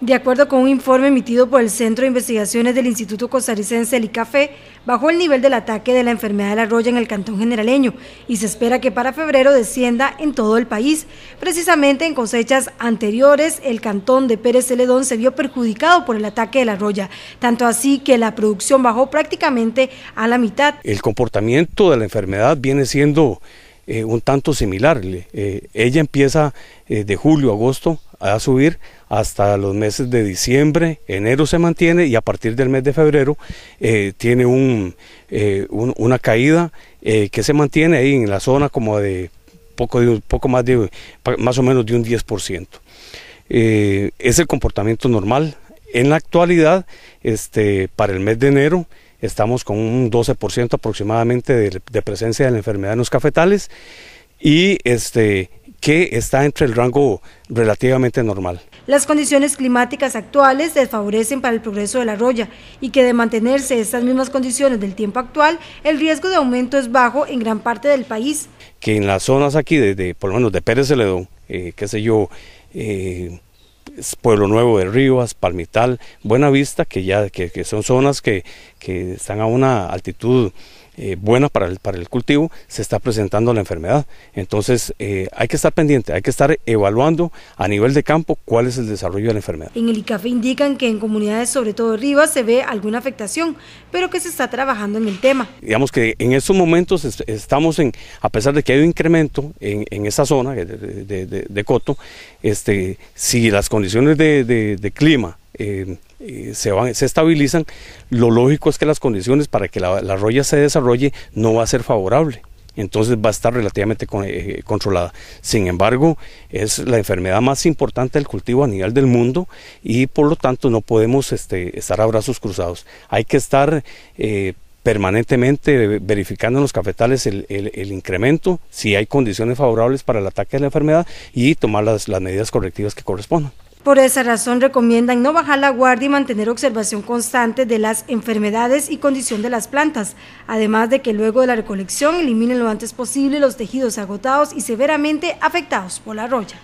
De acuerdo con un informe emitido por el Centro de Investigaciones del Instituto Costarricense del ICAFE, bajó el nivel del ataque de la enfermedad de la roya en el Cantón Generaleño y se espera que para febrero descienda en todo el país. Precisamente en cosechas anteriores, el Cantón de Pérez Celedón se vio perjudicado por el ataque de la roya, tanto así que la producción bajó prácticamente a la mitad. El comportamiento de la enfermedad viene siendo eh, un tanto similar. Eh, ella empieza eh, de julio a agosto a subir hasta los meses de diciembre, enero se mantiene y a partir del mes de febrero eh, tiene eh, un, una caída eh, que se mantiene ahí en la zona como de poco, de, poco más de más o menos de un 10%. es el comportamiento normal. En la actualidad, este, para el mes de enero, estamos con un 12% aproximadamente de, de presencia de la enfermedad en los cafetales y este que está entre el rango relativamente normal. Las condiciones climáticas actuales desfavorecen para el progreso de la arroya y que de mantenerse estas mismas condiciones del tiempo actual, el riesgo de aumento es bajo en gran parte del país. Que en las zonas aquí, de, por lo menos de Pérez Celedón, eh, qué sé yo, eh, Pueblo Nuevo de Rivas, Palmital, Buenavista, que ya que son zonas que, que están a una altitud eh, buena para el, para el cultivo, se está presentando la enfermedad. Entonces eh, hay que estar pendiente, hay que estar evaluando a nivel de campo cuál es el desarrollo de la enfermedad. En el ICAFE indican que en comunidades, sobre todo Rivas, se ve alguna afectación, pero que se está trabajando en el tema. Digamos que en estos momentos estamos en, a pesar de que hay un incremento en, en esa zona de, Coto, este, si las condiciones de, clima eh, eh, se, van, se estabilizan, lo lógico es que las condiciones para que la, la, roya se desarrolle no va a ser favorable. Entonces va a estar relativamente eh, controlada. Sin embargo, es la enfermedad más importante del cultivo a nivel del mundo y por lo tanto no podemos este, estar a brazos cruzados. Hay que estar eh, permanentemente verificando en los cafetales el, incremento, si hay condiciones favorables para el ataque de la enfermedad y tomar las medidas correctivas que correspondan. Por esa razón recomiendan no bajar la guardia y mantener observación constante de las enfermedades y condición de las plantas, además de que luego de la recolección eliminen lo antes posible los tejidos agotados y severamente afectados por la roya.